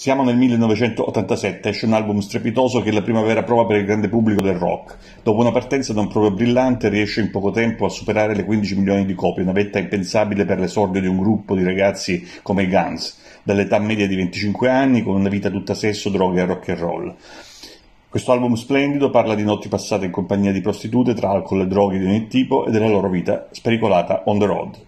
Siamo nel 1987, esce un album strepitoso che è la primavera prova per il grande pubblico del rock. Dopo una partenza non proprio brillante, riesce in poco tempo a superare le 15 milioni di copie, una vetta impensabile per l'esordio di un gruppo di ragazzi come i Guns, dall'età media di 25 anni, con una vita tutta sesso, droga e rock and roll. Questo album splendido parla di notti passate in compagnia di prostitute, tra alcol e droghe di ogni tipo e della loro vita spericolata on the road.